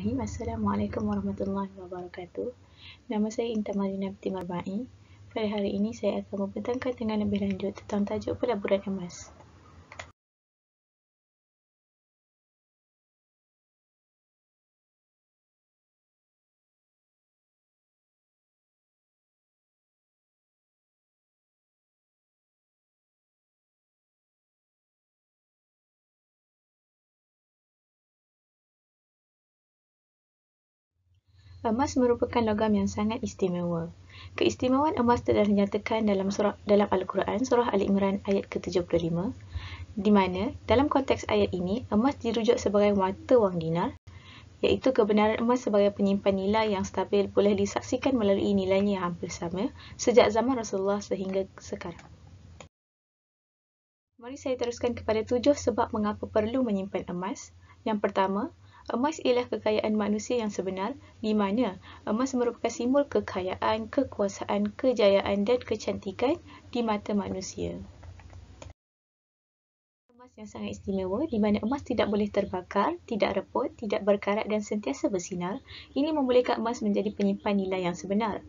Bismillahirrahmanirrahim. Assalamualaikum warahmatullahi wabarakatuh. Nama saya Intan Marina Binti Marbai. Pada hari ini saya akan membentangkan dengan lebih lanjut tentang tajuk pelaburan emas. Emas merupakan logam yang sangat istimewa. Keistimewaan emas telah dinyatakan dalam surah dalam Al-Quran surah Ali Imran ayat ke-75 di mana dalam konteks ayat ini emas dirujuk sebagai mata wang dinar iaitu kebenaran emas sebagai penyimpan nilai yang stabil boleh disaksikan melalui nilainya yang hampir sama sejak zaman Rasulullah sehingga sekarang. Mari saya teruskan kepada tujuh sebab mengapa perlu menyimpan emas. Yang pertama, Emas ialah kekayaan manusia yang sebenar di mana emas merupakan simbol kekayaan, kekuasaan, kejayaan dan kecantikan di mata manusia. Emas yang sangat istimewa di mana emas tidak boleh terbakar, tidak reput, tidak berkarat dan sentiasa bersinar, ini membolehkan emas menjadi penyimpan nilai yang sebenar.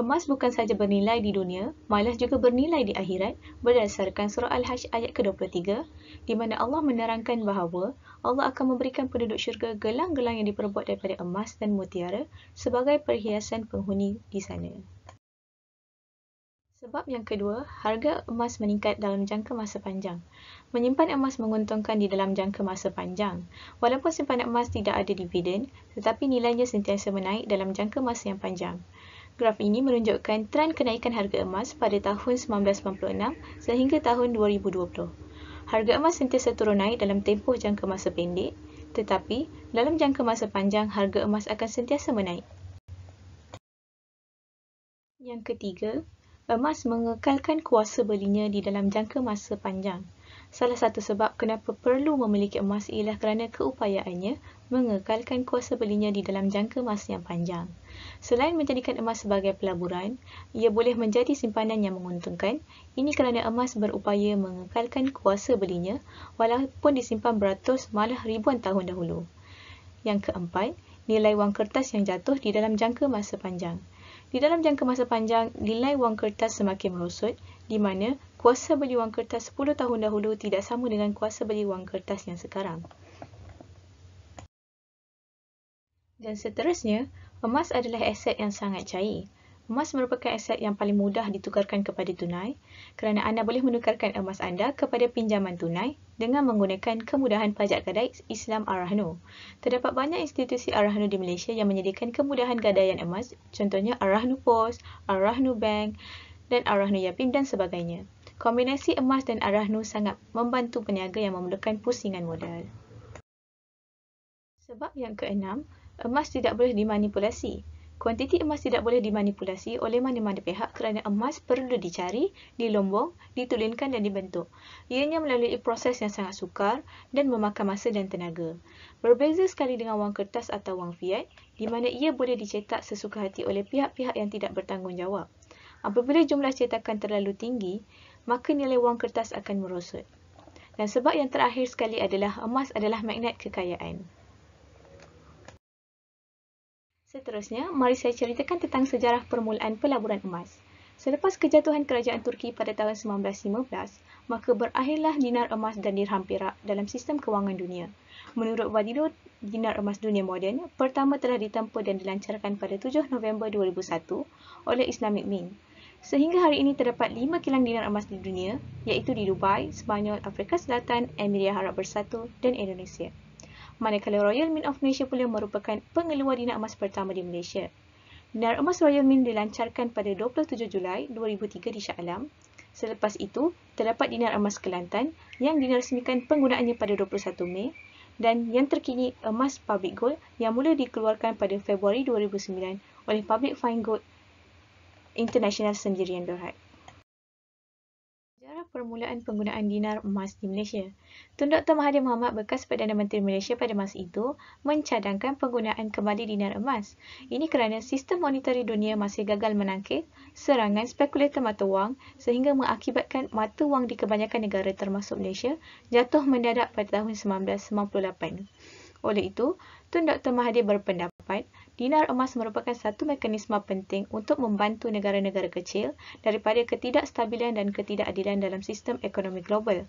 Emas bukan sahaja bernilai di dunia, malah juga bernilai di akhirat berdasarkan surah Al-Hajj ayat ke-23 di mana Allah menerangkan bahawa Allah akan memberikan penduduk syurga gelang-gelang yang diperbuat daripada emas dan mutiara sebagai perhiasan penghuni di sana. Sebab yang kedua, harga emas meningkat dalam jangka masa panjang. Menyimpan emas menguntungkan di dalam jangka masa panjang. Walaupun simpanan emas tidak ada dividen, tetapi nilainya sentiasa menaik dalam jangka masa yang panjang. Graf ini menunjukkan tren kenaikan harga emas pada tahun 1996 sehingga tahun 2020 harga emas sentiasa turun naik dalam tempoh jangka masa pendek, tetapi dalam jangka masa panjang harga emas akan sentiasa menaik. Yang ketiga, emas mengekalkan kuasa belinya di dalam jangka masa panjang. Salah satu sebab kenapa perlu memiliki emas ialah kerana keupayaannya mengekalkan kuasa belinya di dalam jangka masa yang panjang. Selain menjadikan emas sebagai pelaburan, ia boleh menjadi simpanan yang menguntungkan. Ini kerana emas berupaya mengekalkan kuasa belinya walaupun disimpan beratus malah ribuan tahun dahulu. Yang keempat, nilai wang kertas yang jatuh di dalam jangka masa panjang. Di dalam jangka masa panjang, nilai wang kertas semakin merosot di mana kuasa beli wang kertas 10 tahun dahulu tidak sama dengan kuasa beli wang kertas yang sekarang. Dan seterusnya, emas adalah aset yang sangat cair. Emas merupakan aset yang paling mudah ditukarkan kepada tunai kerana anda boleh menukarkan emas anda kepada pinjaman tunai dengan menggunakan kemudahan pajak gadai Islam Arahno. Terdapat banyak institusi Arahno di Malaysia yang menyediakan kemudahan gadaian emas, contohnya Arahno Post, Arahno Bank, dan Arahno Yapim dan sebagainya. Kombinasi emas dan arahnu sangat membantu peniaga yang memerlukan pusingan modal. Sebab yang keenam, emas tidak boleh dimanipulasi. Kuantiti emas tidak boleh dimanipulasi oleh mana-mana pihak kerana emas perlu dicari, dilombong, ditulinkan dan dibentuk. Ianya melalui proses yang sangat sukar dan memakan masa dan tenaga. Berbeza sekali dengan wang kertas atau wang fiat, di mana ia boleh dicetak sesuka hati oleh pihak-pihak yang tidak bertanggungjawab. Apabila jumlah cetakan terlalu tinggi, maka nilai wang kertas akan merosot. Dan sebab yang terakhir sekali adalah emas adalah magnet kekayaan. Seterusnya, mari saya ceritakan tentang sejarah permulaan pelaburan emas. Selepas kejatuhan kerajaan Turki pada tahun 1915, maka berakhirlah dinar emas dan dirham perak dalam sistem kewangan dunia. Menurut Wadidu, dinar emas dunia moden pertama telah ditempuh dan dilancarkan pada 7 November 2001 oleh Islamic Mint Sehingga hari ini terdapat lima kilang dinar emas di dunia iaitu di Dubai, Sepanyol, Afrika Selatan, Emiria Arab Bersatu dan Indonesia. Manakala Royal Mint of Malaysia pula merupakan pengeluar dinar emas pertama di Malaysia. Dinar emas Royal Mint dilancarkan pada 27 Julai 2003 di Shah Alam. Selepas itu, terdapat dinar emas Kelantan yang dinarasmikan penggunaannya pada 21 Mei dan yang terkini emas Public Gold yang mula dikeluarkan pada Februari 2009 oleh Public Fine Gold international sendirian berat. Sejarah permulaan penggunaan dinar emas di Malaysia. Tun Dr. Mahathir Mohamad bekas Perdana Menteri Malaysia pada masa itu mencadangkan penggunaan kembali dinar emas. Ini kerana sistem monetari dunia masih gagal menangkis serangan spekulator mata wang sehingga mengakibatkan mata wang di kebanyakan negara termasuk Malaysia jatuh mendadak pada tahun 1998. Oleh itu, Tun Dr. Mahathir berpendapat Dinar emas merupakan satu mekanisma penting untuk membantu negara-negara kecil daripada ketidakstabilan dan ketidakadilan dalam sistem ekonomi global.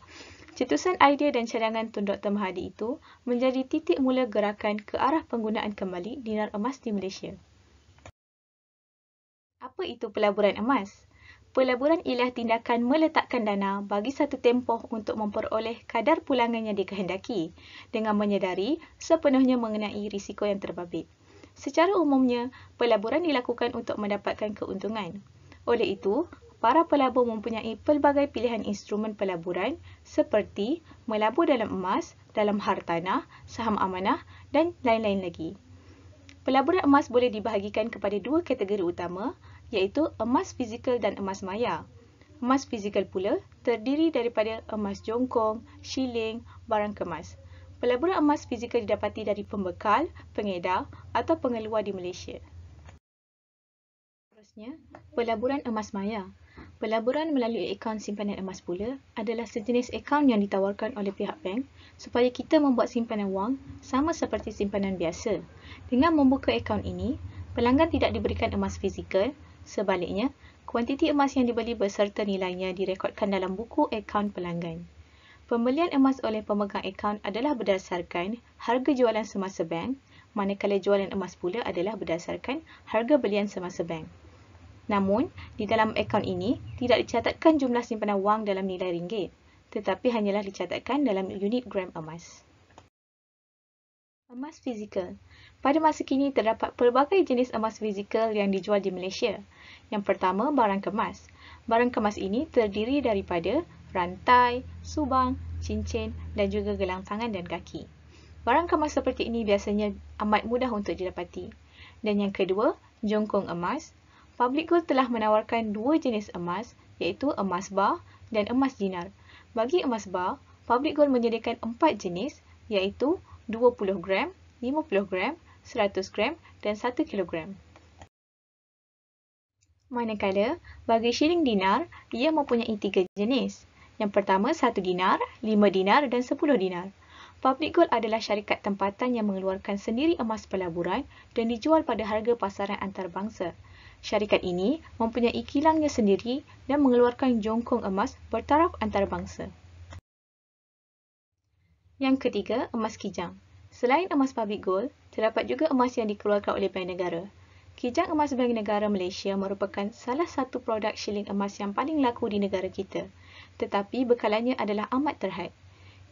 Cetusan idea dan cadangan Tun Dr. Mahathir itu menjadi titik mula gerakan ke arah penggunaan kembali dinar emas di Malaysia. Apa itu pelaburan emas? Pelaburan ialah tindakan meletakkan dana bagi satu tempoh untuk memperoleh kadar pulangan yang dikehendaki dengan menyedari sepenuhnya mengenai risiko yang terbabit. Secara umumnya, pelaburan dilakukan untuk mendapatkan keuntungan. Oleh itu, para pelabur mempunyai pelbagai pilihan instrumen pelaburan seperti melabur dalam emas, dalam hartanah, saham amanah dan lain-lain lagi. Pelaburan emas boleh dibahagikan kepada dua kategori utama iaitu emas fizikal dan emas maya. Emas fizikal pula terdiri daripada emas jongkong, shilling, barang kemas pelaburan emas fizikal didapati dari pembekal, pengedar atau pengeluar di Malaysia. Seterusnya, pelaburan emas maya. Pelaburan melalui akaun simpanan emas pula adalah sejenis akaun yang ditawarkan oleh pihak bank supaya kita membuat simpanan wang sama seperti simpanan biasa. Dengan membuka akaun ini, pelanggan tidak diberikan emas fizikal, sebaliknya, kuantiti emas yang dibeli beserta nilainya direkodkan dalam buku akaun pelanggan. Pembelian emas oleh pemegang akaun adalah berdasarkan harga jualan semasa bank, manakala jualan emas pula adalah berdasarkan harga belian semasa bank. Namun, di dalam akaun ini tidak dicatatkan jumlah simpanan wang dalam nilai ringgit, tetapi hanyalah dicatatkan dalam unit gram emas. Emas fizikal. Pada masa kini terdapat pelbagai jenis emas fizikal yang dijual di Malaysia. Yang pertama, barang kemas. Barang kemas ini terdiri daripada rantai, subang, cincin dan juga gelang tangan dan kaki. Barang kemas seperti ini biasanya amat mudah untuk didapati. Dan yang kedua, jongkong emas. Public Gold telah menawarkan dua jenis emas iaitu emas bar dan emas dinar. Bagi emas bar, Public Gold menyediakan empat jenis iaitu 20 gram, 50 gram, 100 gram dan 1 kilogram. Manakala, bagi shilling dinar, ia mempunyai tiga jenis, yang pertama, 1 dinar, 5 dinar dan 10 dinar. Public Gold adalah syarikat tempatan yang mengeluarkan sendiri emas pelaburan dan dijual pada harga pasaran antarabangsa. Syarikat ini mempunyai kilangnya sendiri dan mengeluarkan jongkong emas bertaraf antarabangsa. Yang ketiga, emas kijang. Selain emas public gold, terdapat juga emas yang dikeluarkan oleh bank negara. Kijang emas bank negara Malaysia merupakan salah satu produk shilling emas yang paling laku di negara kita tetapi bekalannya adalah amat terhad.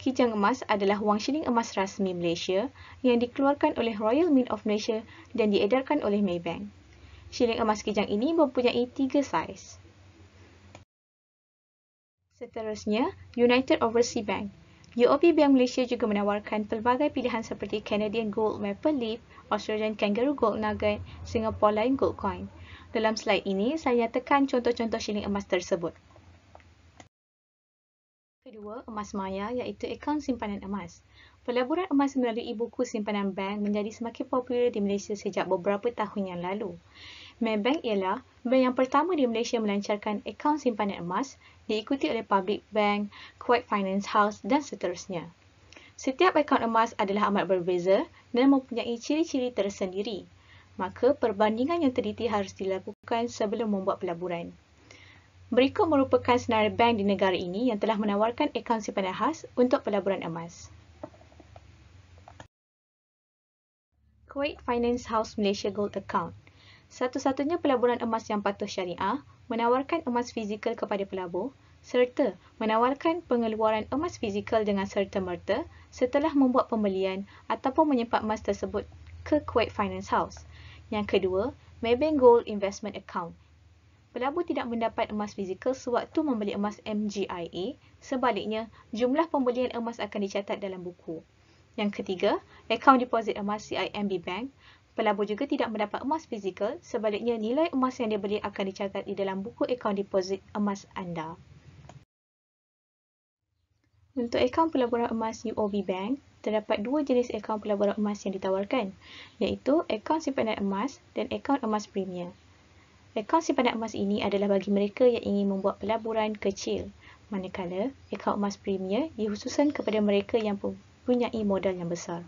Kijang emas adalah wang shilling emas rasmi Malaysia yang dikeluarkan oleh Royal Mint of Malaysia dan diedarkan oleh Maybank. Shilling emas kijang ini mempunyai tiga saiz. Seterusnya, United Overseas Bank. UOB Bank Malaysia juga menawarkan pelbagai pilihan seperti Canadian Gold Maple Leaf, Australian Kangaroo Gold Nugget, Singapore Lion Gold Coin. Dalam slide ini, saya tekan contoh-contoh shilling emas tersebut kedua, emas maya iaitu akaun simpanan emas. Pelaburan emas melalui buku simpanan bank menjadi semakin popular di Malaysia sejak beberapa tahun yang lalu. Maybank ialah bank yang pertama di Malaysia melancarkan akaun simpanan emas diikuti oleh Public Bank, Kuwait Finance House dan seterusnya. Setiap akaun emas adalah amat berbeza dan mempunyai ciri-ciri tersendiri. Maka perbandingan yang teliti harus dilakukan sebelum membuat pelaburan. Berikut merupakan senarai bank di negara ini yang telah menawarkan akaun simpanan khas untuk pelaburan emas. Kuwait Finance House Malaysia Gold Account Satu-satunya pelaburan emas yang patuh syariah menawarkan emas fizikal kepada pelabur serta menawarkan pengeluaran emas fizikal dengan serta-merta setelah membuat pembelian ataupun menyempat emas tersebut ke Kuwait Finance House. Yang kedua, Maybank Gold Investment Account pelabur tidak mendapat emas fizikal sewaktu membeli emas MGIA. Sebaliknya, jumlah pembelian emas akan dicatat dalam buku. Yang ketiga, akaun deposit emas CIMB Bank. Pelabur juga tidak mendapat emas fizikal, sebaliknya nilai emas yang dia beli akan dicatat di dalam buku akaun deposit emas anda. Untuk akaun pelaburan emas UOB Bank, terdapat dua jenis akaun pelaburan emas yang ditawarkan, iaitu akaun simpanan emas dan akaun emas premium. Akaun eh, simpanan emas ini adalah bagi mereka yang ingin membuat pelaburan kecil. Manakala, akaun emas premier dikhususkan kepada mereka yang mempunyai modal yang besar.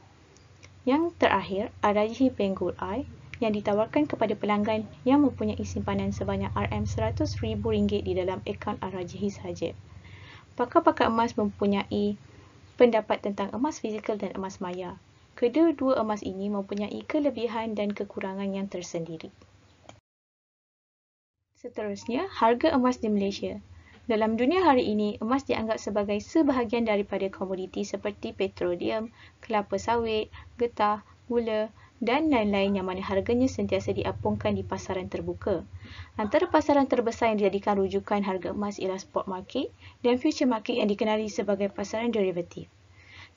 Yang terakhir, Arahi Bengal I yang ditawarkan kepada pelanggan yang mempunyai simpanan sebanyak RM100,000 di dalam akaun Arajihi sahaja. Pakar-pakar emas mempunyai pendapat tentang emas fizikal dan emas maya. Kedua-dua emas ini mempunyai kelebihan dan kekurangan yang tersendiri. Seterusnya, harga emas di Malaysia. Dalam dunia hari ini, emas dianggap sebagai sebahagian daripada komoditi seperti petroleum, kelapa sawit, getah, gula dan lain-lain yang mana harganya sentiasa diapungkan di pasaran terbuka. Antara pasaran terbesar yang dijadikan rujukan harga emas ialah spot market dan future market yang dikenali sebagai pasaran derivatif.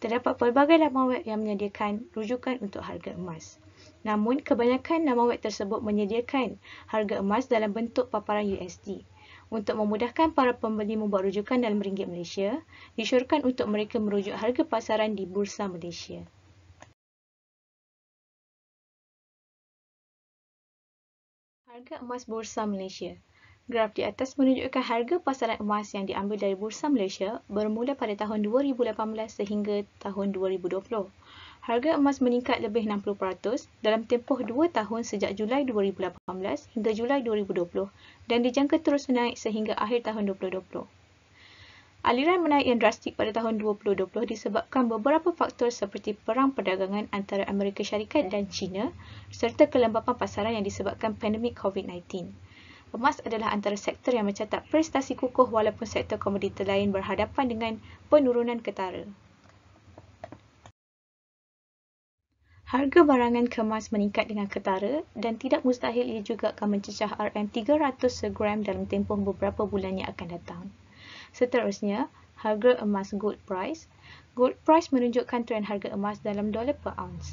Terdapat pelbagai laman web yang menyediakan rujukan untuk harga emas. Namun, kebanyakan nama web tersebut menyediakan harga emas dalam bentuk paparan USD. Untuk memudahkan para pembeli membuat rujukan dalam ringgit Malaysia, disyorkan untuk mereka merujuk harga pasaran di Bursa Malaysia. Harga emas Bursa Malaysia Graf di atas menunjukkan harga pasaran emas yang diambil dari Bursa Malaysia bermula pada tahun 2018 sehingga tahun 2020 harga emas meningkat lebih 60% dalam tempoh 2 tahun sejak Julai 2018 hingga Julai 2020 dan dijangka terus naik sehingga akhir tahun 2020. Aliran menaik yang drastik pada tahun 2020 disebabkan beberapa faktor seperti perang perdagangan antara Amerika Syarikat dan China serta kelembapan pasaran yang disebabkan pandemik COVID-19. Emas adalah antara sektor yang mencatat prestasi kukuh walaupun sektor komoditi lain berhadapan dengan penurunan ketara. harga barangan kemas meningkat dengan ketara dan tidak mustahil ia juga akan mencecah RM300 segram dalam tempoh beberapa bulan yang akan datang. Seterusnya, harga emas gold price. Gold price menunjukkan tren harga emas dalam dolar per ounce.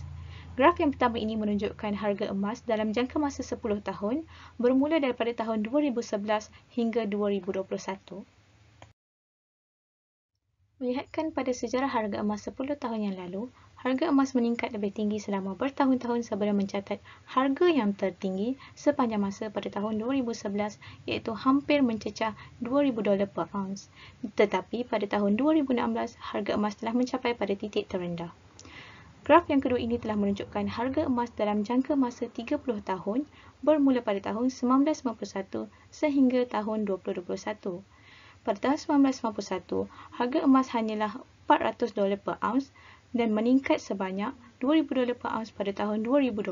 Graf yang pertama ini menunjukkan harga emas dalam jangka masa 10 tahun bermula daripada tahun 2011 hingga 2021. Melihatkan pada sejarah harga emas sepuluh tahun yang lalu, harga emas meningkat lebih tinggi selama bertahun-tahun sebelum mencatat harga yang tertinggi sepanjang masa pada tahun 2011 iaitu hampir mencecah 2000 dolar per ounce. Tetapi pada tahun 2016, harga emas telah mencapai pada titik terendah. Graf yang kedua ini telah menunjukkan harga emas dalam jangka masa 30 tahun bermula pada tahun 1991 sehingga tahun 2021 pada tahun 1991, harga emas hanyalah 400 dolar per ounce dan meningkat sebanyak 2000 dolar per ounce pada tahun 2020.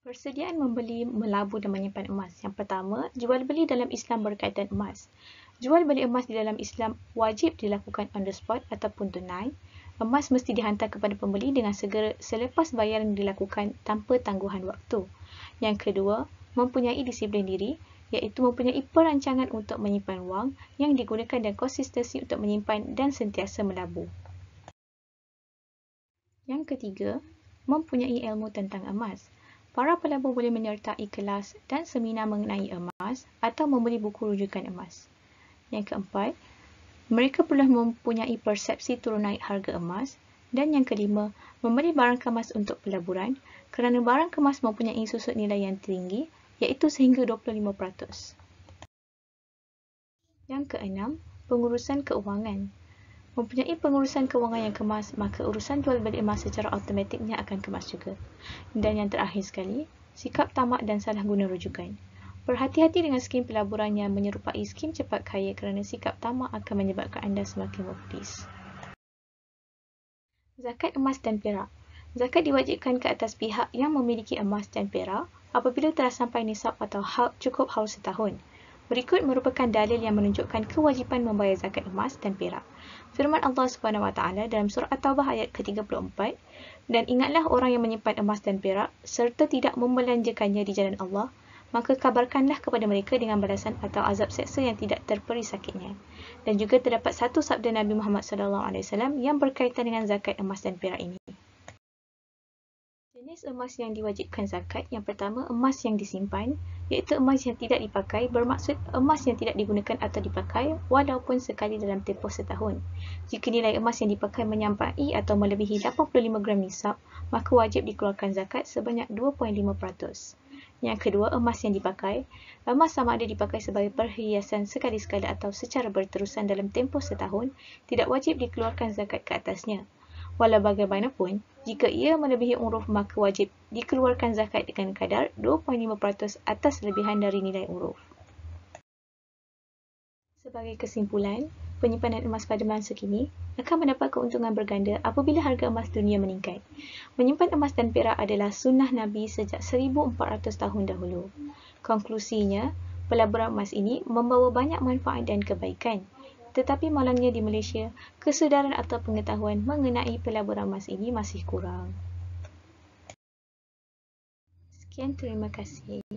Persediaan membeli melabu dan menyimpan emas. Yang pertama, jual beli dalam Islam berkaitan emas. Jual beli emas di dalam Islam wajib dilakukan on the spot ataupun tunai. Emas mesti dihantar kepada pembeli dengan segera selepas bayaran dilakukan tanpa tangguhan waktu. Yang kedua, mempunyai disiplin diri iaitu mempunyai perancangan untuk menyimpan wang yang digunakan dan konsistensi untuk menyimpan dan sentiasa melabur. Yang ketiga, mempunyai ilmu tentang emas. Para pelabur boleh menyertai kelas dan seminar mengenai emas atau membeli buku rujukan emas. Yang keempat, mereka perlu mempunyai persepsi turun naik harga emas. Dan yang kelima, membeli barang kemas untuk pelaburan kerana barang kemas mempunyai susut nilai yang tinggi iaitu sehingga 25%. Yang keenam, pengurusan keuangan. Mempunyai pengurusan keuangan yang kemas, maka urusan jual beli emas secara automatiknya akan kemas juga. Dan yang terakhir sekali, sikap tamak dan salah guna rujukan. Berhati-hati dengan skim pelaburan yang menyerupai skim cepat kaya kerana sikap tamak akan menyebabkan anda semakin mempunis. Zakat emas dan perak Zakat diwajibkan ke atas pihak yang memiliki emas dan perak apabila telah sampai nisab atau cukup haus setahun. Berikut merupakan dalil yang menunjukkan kewajipan membayar zakat emas dan perak. Firman Allah Subhanahu Wa Taala dalam surah At-Taubah ayat ke-34 dan ingatlah orang yang menyimpan emas dan perak serta tidak membelanjakannya di jalan Allah maka kabarkanlah kepada mereka dengan balasan atau azab seksa yang tidak terperi sakitnya. Dan juga terdapat satu sabda Nabi Muhammad SAW yang berkaitan dengan zakat emas dan perak ini. Jenis emas yang diwajibkan zakat yang pertama emas yang disimpan iaitu emas yang tidak dipakai bermaksud emas yang tidak digunakan atau dipakai walaupun sekali dalam tempoh setahun. Jika nilai emas yang dipakai menyampai atau melebihi 85 gram nisab, maka wajib dikeluarkan zakat sebanyak 2.5%. Yang kedua, emas yang dipakai. Emas sama ada dipakai sebagai perhiasan sekali-sekala atau secara berterusan dalam tempoh setahun, tidak wajib dikeluarkan zakat ke atasnya. Walau bagaimanapun, jika ia melebihi uruf maka wajib dikeluarkan zakat dengan kadar 2.5% atas lebihan dari nilai uruf. Sebagai kesimpulan, penyimpanan emas pada masa kini akan mendapat keuntungan berganda apabila harga emas dunia meningkat. Menyimpan emas dan perak adalah sunnah Nabi sejak 1400 tahun dahulu. Konklusinya, pelaburan emas ini membawa banyak manfaat dan kebaikan tetapi malangnya di Malaysia, kesedaran atau pengetahuan mengenai pelaburan emas ini masih kurang. Sekian terima kasih.